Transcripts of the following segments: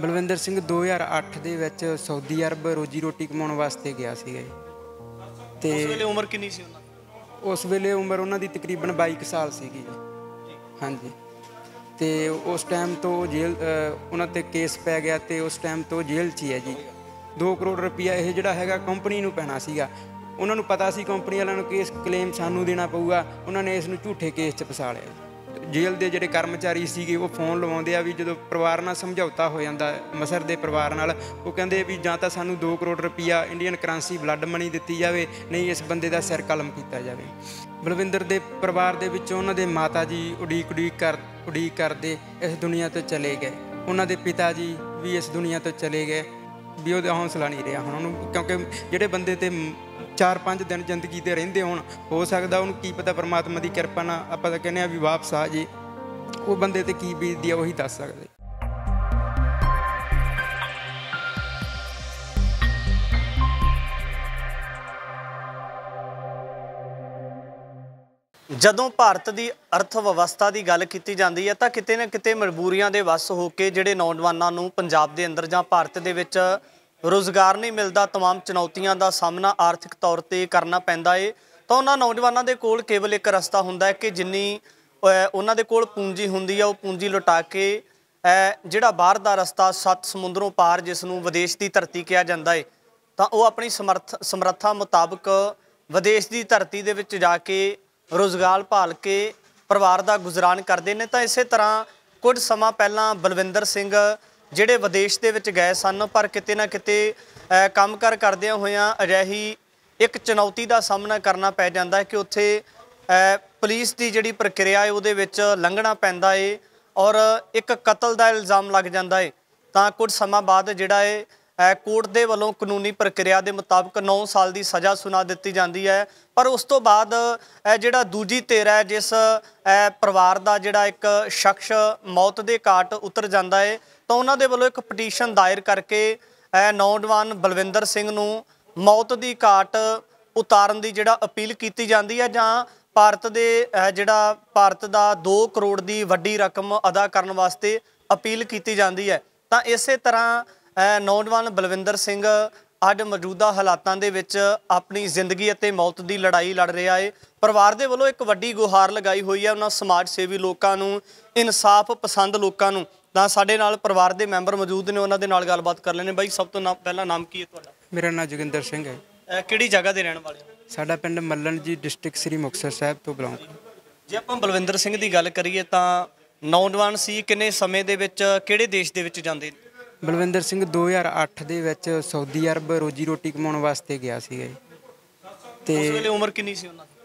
ਬਲਵਿੰਦਰ ਸਿੰਘ 2008 ਦੇ ਵਿੱਚ Saudi Arab ਰੋਜੀ ਰੋਟੀ ਕਮਾਉਣ ਵਾਸਤੇ ਗਿਆ ਸੀਗਾ ਜੀ ਤੇ ਉਸ ਵੇਲੇ ਉਮਰ ਕਿੰਨੀ ਸੀ ਉਹਨਾਂ ਦੀ ਉਸ ਵੇਲੇ ਉਮਰ ਉਹਨਾਂ ਦੀ ਤਕਰੀਬਨ 22 ਸਾਲ ਸੀਗੀ ਜੀ ਹਾਂਜੀ ਤੇ ਉਸ ਟਾਈਮ ਤੋਂ ਜੇਲ੍ਹ ਉਹਨਾਂ ਤੇ ਕੇਸ ਪੈ ਗਿਆ ਤੇ ਉਸ ਟਾਈਮ ਤੋਂ ਜੇਲ੍ਹ 'ਚ ਹੀ ਹੈ ਜੀ 2 ਕਰੋੜ ਰੁਪਇਆ ਇਹ ਜਿਹੜਾ ਹੈਗਾ ਕੰਪਨੀ ਨੂੰ ਪੈਣਾ ਸੀਗਾ ਉਹਨਾਂ ਨੂੰ ਪਤਾ ਸੀ ਕੰਪਨੀ ਵਾਲਿਆਂ ਨੂੰ ਕੇਸ ਕਲੇਮ ਸਾਨੂੰ ਦੇਣਾ ਪਊਗਾ ਉਹਨਾਂ ਨੇ ਇਸ ਨੂੰ ਝੂਠੇ ਕੇਸ 'ਚ ਫਸਾ ਲਿਆ ਜੇਲ੍ਹ ਦੇ ਜਿਹੜੇ ਕਰਮਚਾਰੀ ਸੀਗੇ ਉਹ ਫੋਨ ਲਵਾਉਂਦੇ ਆ ਵੀ ਜਦੋਂ ਪਰਿਵਾਰ ਨਾਲ ਸਮਝੌਤਾ ਹੋ ਜਾਂਦਾ ਮਸਰ ਦੇ ਪਰਿਵਾਰ ਨਾਲ ਉਹ ਕਹਿੰਦੇ ਵੀ ਜਾਂ ਤਾਂ ਸਾਨੂੰ 2 ਕਰੋੜ ਰੁਪਈਆ ਇੰਡੀਅਨ ਕਰੰਸੀ ਬਲੱਡ ਮਨੀ ਦਿੱਤੀ ਜਾਵੇ ਨਹੀਂ ਇਸ ਬੰਦੇ ਦਾ ਸਿਰ ਕਲਮ ਕੀਤਾ ਜਾਵੇ ਬਲਵਿੰਦਰ ਦੇ ਪਰਿਵਾਰ ਦੇ ਵਿੱਚ ਉਹਨਾਂ ਦੇ ਮਾਤਾ ਜੀ ਉਡੀਕ ਉਡੀਕ ਕਰ ਉਡੀਕ ਕਰਦੇ ਇਸ ਦੁਨੀਆ ਤੋਂ ਚਲੇ ਗਏ ਉਹਨਾਂ ਦੇ ਪਿਤਾ ਜੀ ਵੀ ਇਸ ਦੁਨੀਆ ਤੋਂ ਚਲੇ ਗਏ ਵੀ ਉਹਦਾ ਹੌਸਲਾ ਨਹੀਂ ਰਿਹਾ ਹੁਣ ਉਹਨੂੰ ਕਿਉਂਕਿ ਜਿਹੜੇ ਬੰਦੇ ਤੇ 4-5 ਦਿਨ ਜ਼ਿੰਦਗੀ ਦੇ ਰਹਿੰਦੇ ਹੋਣ ਹੋ ਸਕਦਾ ਉਹਨੂੰ ਕੀ ਪਤਾ ਪਰਮਾਤਮਾ ਦੀ ਕਿਰਪਾ ਨਾਲ ਆਪਾਂ ਤਾਂ ਕਹਿੰਦੇ ਆ ਵੀ ਵਾਪਸ ਆ ਜੇ ਉਹ ਬੰਦੇ ਤੇ ਕੀ ਬੀਤਦੀ ਆ ਉਹੀ ਦੱਸ ਸਕਦੇ ਜਦੋਂ ਭਾਰਤ ਦੀ ਅਰਥ ਵਿਵਸਥਾ ਦੀ ਗੱਲ ਕੀਤੀ ਜਾਂਦੀ ਹੈ ਤਾਂ ਕਿਤੇ ਨਾ ਕਿਤੇ ਮਜਬੂਰੀਆਂ ਦੇ ਵਸ ਹੋ ਕੇ ਜਿਹੜੇ ਨੌਜਵਾਨਾਂ ਨੂੰ ਪੰਜਾਬ ਦੇ ਅੰਦਰ ਜਾਂ ਭਾਰਤ ਦੇ ਵਿੱਚ ਰੋਜ਼ਗਾਰ ਨਹੀਂ ਮਿਲਦਾ तमाम ਚੁਣੌਤੀਆਂ ਦਾ ਸਾਹਮਣਾ ਆਰਥਿਕ ਤੌਰ ਤੇ ਕਰਨਾ ਪੈਂਦਾ ਏ ਤਾਂ ਉਹਨਾਂ ਨੌਜਵਾਨਾਂ ਦੇ ਕੋਲ ਕੇਵਲ ਇੱਕ ਰਸਤਾ ਹੁੰਦਾ ਹੈ ਕਿ ਜਿੰਨੀ ਉਹਨਾਂ ਦੇ ਕੋਲ ਪੂੰਜੀ ਹੁੰਦੀ ਆ ਉਹ ਪੂੰਜੀ ਲੁਟਾ ਕੇ ਜਿਹੜਾ ਬਾਹਰ ਦਾ ਰਸਤਾ ਸੱਤ ਸਮੁੰਦਰੋਂ ਪਾਰ ਜਿਸ ਨੂੰ ਵਿਦੇਸ਼ ਦੀ ਧਰਤੀ ਕਿਹਾ ਜਾਂਦਾ ਏ ਤਾਂ ਉਹ ਆਪਣੀ ਸਮਰਥ ਸਮਰੱਥਾ ਮੁਤਾਬਕ ਵਿਦੇਸ਼ ਦੀ ਧਰਤੀ ਦੇ ਵਿੱਚ ਜਾ ਕੇ ਰੋਜ਼ਗਾਰ ਭਾਲ ਕੇ ਪਰਿਵਾਰ ਦਾ ਗੁਜ਼ਾਰਨ ਕਰਦੇ ਨੇ ਤਾਂ ਇਸੇ ਤਰ੍ਹਾਂ ਕੁਝ ਸਮਾਂ ਪਹਿਲਾਂ ਬਲਵਿੰਦਰ ਸਿੰਘ ਜਿਹੜੇ ਵਿਦੇਸ਼ ਦੇ ਵਿੱਚ ਗਏ ਸਨ ਪਰ ਕਿਤੇ ਨਾ ਕਿਤੇ ਕਰ ਕਰਦੇ ਹੋਇਆਂ ਅਜਿਹੀ ਇੱਕ ਚੁਣੌਤੀ ਦਾ ਸਾਹਮਣਾ ਕਰਨਾ ਪੈ ਜਾਂਦਾ ਹੈ ਕਿ ਉੱਥੇ ਪੁਲਿਸ ਦੀ ਜਿਹੜੀ ਪ੍ਰਕਿਰਿਆ ਹੈ ਉਹਦੇ ਵਿੱਚ ਲੰਘਣਾ ਪੈਂਦਾ ਹੈ ਔਰ ਇੱਕ ਕਤਲ ਦਾ ਇਲਜ਼ਾਮ ਲੱਗ ਜਾਂਦਾ ਹੈ ਤਾਂ ਕੁਝ ਸਮਾਂ ਬਾਅਦ ਜਿਹੜਾ ਹੈ ਕੋਰਟ ਦੇ ਵੱਲੋਂ ਕਾਨੂੰਨੀ ਪ੍ਰਕਿਰਿਆ ਦੇ ਮੁਤਾਬਕ 9 ਸਾਲ ਦੀ ਸਜ਼ਾ ਸੁਣਾ ਦਿੱਤੀ ਜਾਂਦੀ ਹੈ ਪਰ ਉਸ ਤੋਂ ਬਾਅਦ ਜਿਹੜਾ ਦੂਜੀ ਤੇਰਾ ਹੈ ਜਿਸ ਪਰਿਵਾਰ ਦਾ ਜਿਹੜਾ ਇੱਕ ਸ਼ਖਸ ਮੌਤ ਦੇ ਘਾਟ ਉਤਰ ਜਾਂਦਾ ਹੈ ਤਾਂ ਉਹਨਾਂ ਦੇ ਵੱਲੋਂ ਇੱਕ ਪਟੀਸ਼ਨ ਦਾਇਰ ਕਰਕੇ ਨੌਜਵਾਨ ਬਲਵਿੰਦਰ ਸਿੰਘ ਨੂੰ ਮੌਤ ਦੀ ਘਾਟ ਉਤਾਰਨ ਦੀ ਜਿਹੜਾ ਅਪੀਲ ਕੀਤੀ ਜਾਂਦੀ ਹੈ ਜਾਂ ਭਾਰਤ ਦੇ ਜਿਹੜਾ ਭਾਰਤ ਦਾ 2 ਕਰੋੜ ਦੀ ਵੱਡੀ ਰਕਮ ਅਦਾ ਕਰਨ ਵਾਸਤੇ ਅਪੀਲ ਕੀਤੀ ਜਾਂਦੀ ਹੈ ਤਾਂ ਇਸੇ ਤਰ੍ਹਾਂ ਨੌਜਵਾਨ ਬਲਵਿੰਦਰ ਸਿੰਘ ਅੱਜ ਮੌਜੂਦਾ ਹਾਲਾਤਾਂ ਦੇ ਵਿੱਚ ਆਪਣੀ ਜ਼ਿੰਦਗੀ ਅਤੇ ਮੌਤ ਦੀ ਲੜਾਈ ਲੜ ਰਿਹਾ ਹੈ ਪਰਿਵਾਰ ਦੇ ਵੱਲੋਂ ਇੱਕ ਵੱਡੀ ਗੁਹਾਰ ਲਗਾਈ ਹੋਈ ਹੈ ਉਹਨਾਂ ਸਮਾਜ ਸੇਵੀ ਲੋਕਾਂ ਨੂੰ ਇਨਸਾਫ ਪਸੰਦ ਲੋਕਾਂ ਨੂੰ ਤਾਂ ਸਾਡੇ ਨਾਲ ਪਰਿਵਾਰ ਦੇ ਮੈਂਬਰ ਮੌਜੂਦ ਨੇ ਉਹਨਾਂ ਦੇ ਨਾਲ ਗੱਲਬਾਤ ਕਰ ਲੈਣੇ ਬਾਈ ਸਭ ਤੋਂ ਪਹਿਲਾਂ ਨਾਮ ਕੀ ਹੈ ਤੁਹਾਡਾ ਮੇਰਾ ਨਾਮ ਜਗਿੰਦਰ ਸਿੰਘ ਹੈ ਕਿਹੜੀ ਜਗ੍ਹਾ ਦੇ ਰਹਿਣ ਵਾਲੇ ਸਾਡਾ ਪਿੰਡ ਮੱਲਣ ਜੀ ਡਿਸਟ੍ਰਿਕਟ ਸ੍ਰੀ ਮੁਕਤਸਰ ਸਾਹਿਬ ਤੋਂ ਬਿਲੋਂਗ ਜੇ ਆਪਾਂ ਬਲਵਿੰਦਰ ਸਿੰਘ ਦੀ ਗੱਲ ਕਰੀਏ ਤਾਂ ਨੌਜਵਾਨ ਸੀ ਕਿੰਨੇ ਸਮੇਂ ਦੇ ਵਿੱਚ ਕਿਹੜੇ ਦੇਸ਼ ਦੇ ਵਿੱਚ ਜਾਂਦੇ ਬਲਵਿੰਦਰ ਸਿੰਘ 2008 ਦੇ ਵਿੱਚ ਸਾਊਦੀ ਅਰਬ ਰੋਜੀ ਰੋਟੀ ਕਮਾਉਣ ਵਾਸਤੇ ਗਿਆ ਸੀਗਾ ਜੀ ਤੇ ਉਸ ਵੇਲੇ ਉਮਰ ਕਿੰਨੀ ਸੀ ਉਹਨਾਂ ਦੀ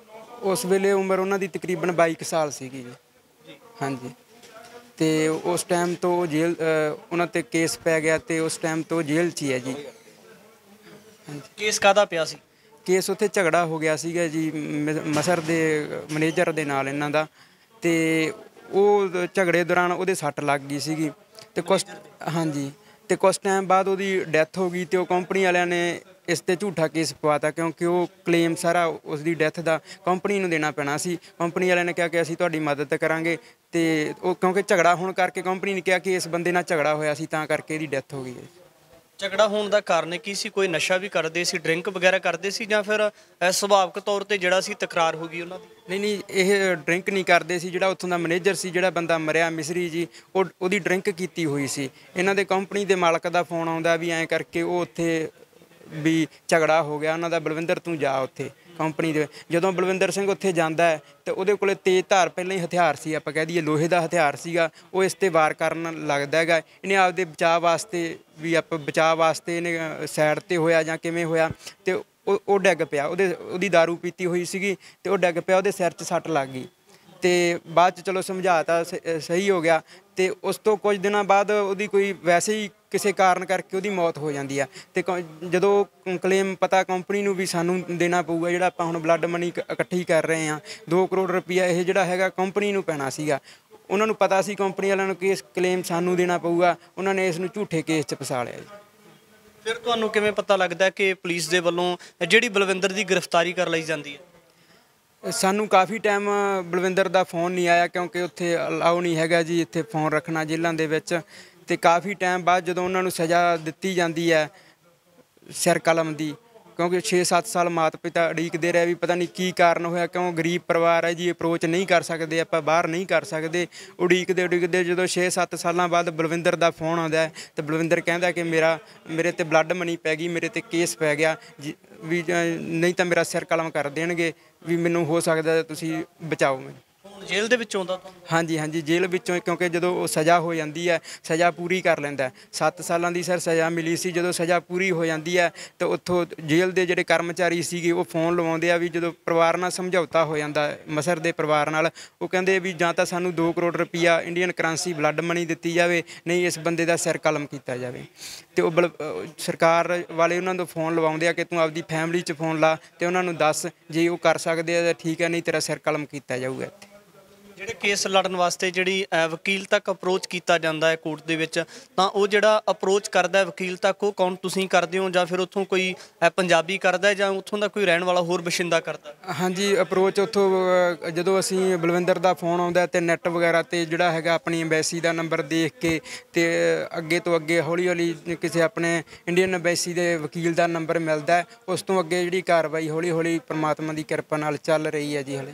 ਉਸ ਵੇਲੇ ਉਮਰ ਉਹਨਾਂ ਦੀ ਤਕਰੀਬਨ 22 ਸਾਲ ਸੀਗੀ ਜੀ ਹਾਂਜੀ ਤੇ ਉਸ ਟਾਈਮ ਤੋਂ ਜੇਲ ਜੇਲ੍ਹ ਉਹਨਾਂ ਤੇ ਕੇਸ ਪੈ ਗਿਆ ਤੇ ਉਸ ਟਾਈਮ ਤੋਂ ਜੇਲ੍ਹ 'ਚ ਹੀ ਹੈ ਜੀ ਕੇਸ ਕਾਦਾ ਪਿਆ ਸੀ ਕੇਸ ਉੱਥੇ ਝਗੜਾ ਹੋ ਗਿਆ ਸੀਗਾ ਜੀ ਮਸਰ ਦੇ ਮੈਨੇਜਰ ਦੇ ਨਾਲ ਇਹਨਾਂ ਦਾ ਤੇ ਉਹ ਝਗੜੇ ਦੌਰਾਨ ਉਹਦੇ ਸੱਟ ਲੱਗ ਗਈ ਸੀਗੀ ਤੇ ਕੁਝ ਹਾਂਜੀ ਤੇ ਕੁਝ ਟਾਈਮ ਬਾਅਦ ਉਹਦੀ ਡੈਥ ਹੋ ਗਈ ਤੇ ਉਹ ਕੰਪਨੀ ਵਾਲਿਆਂ ਨੇ ਇਸ ਤੇ ਝੂਠਾ ਕੇਸ ਪਵਾਤਾ ਕਿਉਂਕਿ ਉਹ ਕਲੇਮ ਸਾਰਾ ਉਸ ਦੀ ਡੈਥ ਦਾ ਕੰਪਨੀ ਨੂੰ ਦੇਣਾ ਪੈਣਾ ਸੀ ਕੰਪਨੀ ਵਾਲਿਆਂ ਨੇ ਕਿਹਾ ਕਿ ਅਸੀਂ ਤੁਹਾਡੀ ਮਦਦ ਕਰਾਂਗੇ ਤੇ ਉਹ ਕਿਉਂਕਿ ਝਗੜਾ ਹੋਣ ਕਰਕੇ ਕੰਪਨੀ ਨੇ ਕਿਹਾ ਕਿ ਇਸ ਬੰਦੇ ਨਾਲ ਝਗੜਾ ਹੋਇਆ ਸੀ ਤਾਂ ਕਰਕੇ ਇਹਦੀ ਡੈਥ ਹੋ ਗਈ ਹੈ ਝਗੜਾ ਹੋਣ ਦਾ ਕਾਰਨ ਕੀ ਸੀ ਕੋਈ ਨਸ਼ਾ ਵੀ ਕਰਦੇ ਸੀ ਡਰਿੰਕ ਵਗੈਰਾ ਕਰਦੇ ਸੀ ਜਾਂ ਫਿਰ ਅਹ, ਸੁਭਾਵਿਕ ਤੌਰ ਤੇ ਜਿਹੜਾ ਸੀ ਤਕਰਾਰ ਹੋ ਗਈ ਉਹਨਾਂ ਦੀ ਨਹੀਂ ਨਹੀਂ ਇਹ ਡਰਿੰਕ ਨਹੀਂ ਕਰਦੇ ਸੀ ਜਿਹੜਾ ਉੱਥੋਂ ਦਾ ਮੈਨੇਜਰ ਸੀ ਜਿਹੜਾ ਬੰਦਾ ਮਰਿਆ ਮਿਸਰੀ ਜੀ ਉਹ ਉਹਦੀ ਡਰਿੰਕ ਕੀਤੀ ਹੋਈ ਸੀ ਇਹਨਾਂ ਦੇ ਕੰਪਨੀ ਦੇ ਮਾਲਕ ਦਾ ਫੋਨ ਆਉਂਦਾ ਵੀ ਐਂ ਕਰਕੇ ਉਹ ਉੱਥੇ ਵੀ ਝਗੜਾ ਹੋ ਗਿਆ ਉਹਨਾਂ ਦਾ ਬਲਵਿੰਦਰ ਤੂੰ ਜਾ ਉੱਥੇ ਕੰਪਨੀ ਦੇ ਜਦੋਂ ਬਲਵਿੰਦਰ ਸਿੰਘ ਉੱਥੇ ਜਾਂਦਾ ਹੈ ਤੇ ਉਹਦੇ ਕੋਲੇ ਤੇਜ਼ ਧਾਰ ਪਹਿਲਾਂ ਹੀ ਹਥਿਆਰ ਸੀ ਆਪਾਂ ਕਹਿ ਦਈਏ ਲੋਹੇ ਦਾ ਹਥਿਆਰ ਸੀਗਾ ਉਹ ਇਸ ਤੇ ਵਾਰ ਕਰਨ ਲੱਗਦਾ ਹੈਗਾ ਇਹਨੇ ਆਪਦੇ ਬਚਾਅ ਵਾਸਤੇ ਵੀ ਆਪ ਬਚਾਅ ਵਾਸਤੇ ਇਹਨੇ ਸਾਈਡ ਤੇ ਹੋਇਆ ਜਾਂ ਕਿਵੇਂ ਹੋਇਆ ਤੇ ਉਹ ਡੱਗ ਪਿਆ ਉਹਦੇ ਉਹਦੀ दारू ਪੀਤੀ ਹੋਈ ਸੀਗੀ ਤੇ ਉਹ ਡੱਗ ਪਿਆ ਉਹਦੇ ਸਿਰ 'ਚ ਸੱਟ ਲੱਗ ਗਈ ਤੇ ਬਾਅਦ ਚ ਚਲੋ ਸਮਝਾਤਾ ਸਹੀ ਹੋ ਗਿਆ ਤੇ ਉਸ ਤੋਂ ਕੁਝ ਦਿਨਾਂ ਬਾਅਦ ਉਹਦੀ ਕੋਈ ਵੈਸੇ ਹੀ ਕਿਸੇ ਕਾਰਨ ਕਰਕੇ ਉਹਦੀ ਮੌਤ ਹੋ ਜਾਂਦੀ ਆ ਤੇ ਜਦੋਂ ਕਲੇਮ ਪਤਾ ਕੰਪਨੀ ਨੂੰ ਵੀ ਸਾਨੂੰ ਦੇਣਾ ਪਊਗਾ ਜਿਹੜਾ ਆਪਾਂ ਹੁਣ ਬਲੱਡ ਮਨੀ ਇਕੱਠੀ ਕਰ ਰਹੇ ਆ 2 ਕਰੋੜ ਰੁਪਇਆ ਇਹ ਜਿਹੜਾ ਹੈਗਾ ਕੰਪਨੀ ਨੂੰ ਪੈਣਾ ਸੀਗਾ ਉਹਨਾਂ ਨੂੰ ਪਤਾ ਸੀ ਕੰਪਨੀ ਵਾਲਿਆਂ ਨੂੰ ਕਿ ਇਸ ਕਲੇਮ ਸਾਨੂੰ ਦੇਣਾ ਪਊਗਾ ਉਹਨਾਂ ਨੇ ਇਸ ਨੂੰ ਝੂਠੇ ਕੇਸ 'ਚ ਫਸਾ ਲਿਆ ਜੀ ਫਿਰ ਤੁਹਾਨੂੰ ਕਿਵੇਂ ਪਤਾ ਲੱਗਦਾ ਕਿ ਪੁਲਿਸ ਦੇ ਵੱਲੋਂ ਜਿਹੜੀ ਬਲਵਿੰਦਰ ਦੀ ਗ੍ਰਿਫਤਾਰੀ ਕਰ ਲਈ ਜਾਂਦੀ ਹੈ ਸਾਨੂੰ ਕਾਫੀ ਟਾਈਮ ਬਲਵਿੰਦਰ ਦਾ ਫੋਨ ਨਹੀਂ ਆਇਆ ਕਿਉਂਕਿ ਉੱਥੇ ਅਲਾਉ ਨਹੀਂ ਹੈਗਾ ਜੀ ਇੱਥੇ ਫੋਨ ਰੱਖਣਾ ਜੇਲ੍ਹਾਂ ਦੇ ਵਿੱਚ ਤੇ ਕਾਫੀ ਟਾਈਮ ਬਾਅਦ ਜਦੋਂ ਉਹਨਾਂ ਨੂੰ ਸਜ਼ਾ ਦਿੱਤੀ ਜਾਂਦੀ ਹੈ ਸਿਰ ਕਲਮ ਦੀ ਕਿਉਂਕਿ 6-7 ਸਾਲ ਮਾਤ ਪਿਤਾ ਅੜੀਕਦੇ ਰਹੇ ਵੀ ਪਤਾ ਨਹੀਂ ਕੀ ਕਾਰਨ ਹੋਇਆ ਕਿਉਂ ਗਰੀਬ ਪਰਿਵਾਰ ਹੈ ਜੀ ਅਪਰੋਚ ਨਹੀਂ ਕਰ ਸਕਦੇ ਆਪਾਂ ਬਾਹਰ ਨਹੀਂ ਕਰ ਸਕਦੇ ਉਡੀਕਦੇ ਉਡੀਕਦੇ ਜਦੋਂ 6-7 ਸਾਲਾਂ ਬਾਅਦ ਬਲਵਿੰਦਰ ਦਾ ਫੋਨ ਆਉਂਦਾ ਤੇ ਬਲਵਿੰਦਰ ਕਹਿੰਦਾ ਕਿ ਮੇਰਾ ਮੇਰੇ ਤੇ ਬਲੱਡ ਮਨੀ ਪੈ ਗਈ ਮੇਰੇ ਤੇ ਕੇਸ ਪੈ ਗਿਆ ਵੀ ਨਹੀਂ ਤਾਂ ਮੇਰਾ ਸਿਰ ਕਲਮ ਕਰ ਦੇਣਗੇ ਵੀ ਮੈਨੂੰ ਹੋ ਸਕਦਾ ਤੁਸੀਂ ਬਚਾਓ ਮੈਨੂੰ ਜੇਲ੍ਹ ਦੇ ਵਿੱਚੋਂ ਦਾ ਹਾਂਜੀ ਹਾਂਜੀ ਜੇਲ੍ਹ ਵਿੱਚੋਂ ਕਿਉਂਕਿ ਜਦੋਂ ਉਹ ਸਜ਼ਾ ਹੋ ਜਾਂਦੀ ਹੈ ਸਜ਼ਾ ਪੂਰੀ ਕਰ ਲੈਂਦਾ 7 ਸਾਲਾਂ ਦੀ ਸਰ ਸਜ਼ਾ ਮਿਲੀ ਸੀ ਜਦੋਂ ਸਜ਼ਾ ਪੂਰੀ ਹੋ ਜਾਂਦੀ ਹੈ ਤਾਂ ਉੱਥੋਂ ਜੇਲ੍ਹ ਦੇ ਜਿਹੜੇ ਕਰਮਚਾਰੀ ਸੀਗੇ ਉਹ ਫੋਨ ਲਵਾਉਂਦੇ ਆ ਵੀ ਜਦੋਂ ਪਰਿਵਾਰ ਨਾਲ ਸਮਝੌਤਾ ਹੋ ਜਾਂਦਾ ਮਸਰ ਦੇ ਪਰਿਵਾਰ ਨਾਲ ਉਹ ਕਹਿੰਦੇ ਵੀ ਜਾਂ ਤਾਂ ਸਾਨੂੰ 2 ਕਰੋੜ ਰੁਪਈਆ ਇੰਡੀਅਨ ਕਰੰਸੀ ਬਲੱਡ ਮਨੀ ਦਿੱਤੀ ਜਾਵੇ ਨਹੀਂ ਇਸ ਬੰਦੇ ਦਾ ਸਿਰ ਕਲਮ ਕੀਤਾ ਜਾਵੇ ਤੇ ਉਹ ਸਰਕਾਰ ਵਾਲੇ ਉਹਨਾਂ ਨੂੰ ਫੋਨ ਲਵਾਉਂਦੇ ਆ ਕਿ ਤੂੰ ਆਪਦੀ ਫੈਮਿਲੀ 'ਚ ਫੋਨ ਲਾ ਤੇ ਉਹਨਾਂ ਨੂੰ ਦੱਸ ਜੇ ਉਹ ਕਰ ਸਕਦੇ ਆ ਤਾਂ ਠੀਕ ਹੈ ਨਹੀਂ ਤੇਰਾ ਸਿਰ ਕਲਮ ਕੀਤਾ ਜਾਊਗਾ ਜਿਹੜੇ ਕੇਸ ਲੜਨ ਵਾਸਤੇ ਜਿਹੜੀ ਵਕੀਲ ਤੱਕ ਅਪਰੋਚ ਕੀਤਾ ਜਾਂਦਾ ਹੈ ਕੋਰਟ ਦੇ ਵਿੱਚ ਤਾਂ ਉਹ ਜਿਹੜਾ ਅਪਰੋਚ ਕਰਦਾ ਹੈ ਵਕੀਲ ਤੱਕ ਉਹ ਕੌਣ ਤੁਸੀਂ ਕਰਦੇ ਹੋ ਜਾਂ ਫਿਰ ਉੱਥੋਂ ਕੋਈ ਪੰਜਾਬੀ ਕਰਦਾ ਹੈ ਜਾਂ ਉੱਥੋਂ ਦਾ ਕੋਈ ਰਹਿਣ ਵਾਲਾ ਹੋਰ ਬਸ਼ਿੰਦਾ ਕਰਦਾ ਹਾਂਜੀ ਅਪਰੋਚ ਉੱਥੋਂ ਜਦੋਂ ਅਸੀਂ ਬਲਵਿੰਦਰ ਦਾ ਫੋਨ ਆਉਂਦਾ ਤੇ ਨੈਟ ਵਗੈਰਾ ਤੇ ਜਿਹੜਾ ਹੈਗਾ ਆਪਣੀ ਐਮਬੈਸੀ ਦਾ ਨੰਬਰ ਦੇਖ ਕੇ ਤੇ ਅੱਗੇ ਤੋਂ ਅੱਗੇ ਹੌਲੀ ਹੌਲੀ ਕਿਸੇ ਆਪਣੇ ਇੰਡੀਅਨ ਐਮਬੈਸੀ ਦੇ ਵਕੀਲ ਦਾ ਨੰਬਰ ਮਿਲਦਾ ਉਸ ਤੋਂ ਅੱਗੇ ਜਿਹੜੀ ਕਾਰਵਾਈ ਹੌਲੀ ਹੌਲੀ ਪ੍ਰਮਾਤਮਾ ਦੀ ਕਿਰਪਾ ਨਾਲ ਚੱਲ ਰਹੀ ਹੈ ਜੀ ਹਲੇ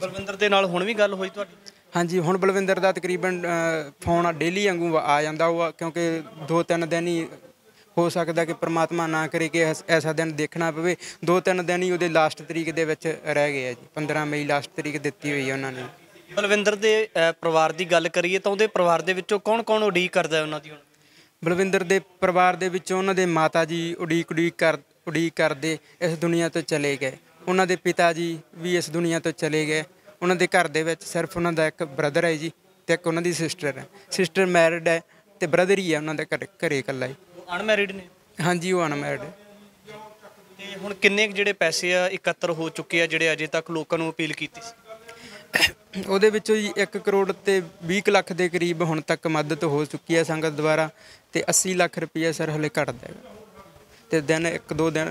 ਬਲਵਿੰਦਰ ਦੇ ਨਾਲ ਹੁਣ ਵੀ ਗੱਲ ਹੋਈ ਤੁਹਾਡੀ ਹਾਂਜੀ ਹੁਣ ਬਲਵਿੰਦਰ ਦਾ ਤਕਰੀਬਨ ਫੋਨ ਡੇਲੀ ਵਾਂਗੂ ਆ ਜਾਂਦਾ ਉਹ ਕਿਉਂਕਿ ਦੋ ਤਿੰਨ ਦਿਨ ਹੀ ਹੋ ਸਕਦਾ ਕਿ ਪ੍ਰਮਾਤਮਾ ਨਾ ਕਰੇ ਕਿ ਐਸਾ ਦਿਨ ਦੇਖਣਾ ਪਵੇ ਦੋ ਤਿੰਨ ਦਿਨ ਹੀ ਉਹਦੇ ਲਾਸਟ ਤਰੀਕ ਦੇ ਵਿੱਚ ਰਹਿ ਗਏ ਆ ਜੀ 15 ਮਈ ਲਾਸਟ ਤਰੀਕ ਦਿੱਤੀ ਹੋਈ ਹੈ ਉਹਨਾਂ ਨੇ ਬਲਵਿੰਦਰ ਦੇ ਪਰਿਵਾਰ ਦੀ ਗੱਲ ਕਰੀਏ ਤਾਂ ਉਹਦੇ ਪਰਿਵਾਰ ਦੇ ਵਿੱਚੋਂ ਕੌਣ-ਕੌਣ ਉਡੀਕ ਕਰਦਾ ਉਹਨਾਂ ਦੀ ਬਲਵਿੰਦਰ ਦੇ ਪਰਿਵਾਰ ਦੇ ਵਿੱਚੋਂ ਉਹਨਾਂ ਦੇ ਮਾਤਾ ਜੀ ਉਡੀਕ ਉਡੀਕ ਕਰ ਉਡੀਕ ਕਰਦੇ ਇਸ ਦੁਨੀਆ ਤੋਂ ਚਲੇ ਗਏ ਉਹਨਾਂ ਦੇ ਪਿਤਾ ਜੀ ਵੀ ਇਸ ਦੁਨੀਆ ਤੋਂ ਚਲੇ ਗਏ ਉਹਨਾਂ ਦੇ ਘਰ ਦੇ ਵਿੱਚ ਸਿਰਫ ਉਹਨਾਂ ਦਾ ਇੱਕ ਬ੍ਰਦਰ ਹੈ ਜੀ ਤੇ ਇੱਕ ਉਹਨਾਂ ਦੀ ਸਿਸਟਰ ਹੈ ਸਿਸਟਰ ਮੈਰਿਡ ਹੈ ਤੇ ਬ੍ਰਦਰ ਹੀ ਹੈ ਉਹਨਾਂ ਦਾ ਘਰੇ ਇਕੱਲਾ ਹੀ ਅਨਮੈਰਿਡ ਨੇ ਹਾਂਜੀ ਉਹ ਅਨਮੈਰਿਡ ਹੈ ਤੇ ਹੁਣ ਕਿੰਨੇ ਜਿਹੜੇ ਪੈਸੇ ਆ ਇਕੱਤਰ ਹੋ ਚੁੱਕੇ ਆ ਜਿਹੜੇ ਅਜੇ ਤੱਕ ਲੋਕਾਂ ਨੂੰ ਅਪੀਲ ਕੀਤੀ ਸੀ ਉਹਦੇ ਵਿੱਚੋਂ ਜੀ 1 ਕਰੋੜ ਤੇ 20 ਲੱਖ ਦੇ ਕਰੀਬ ਹੁਣ ਤੱਕ ਮਦਦ ਹੋ ਚੁੱਕੀ ਹੈ ਸੰਗਤ ਦੁਆਰਾ ਤੇ 80 ਲੱਖ ਰੁਪਏ ਸਰ ਹਲੇ ਘਟਦੇ ਹੈ ਤੇ ਦਿਨ ਇੱਕ ਦੋ ਦਿਨ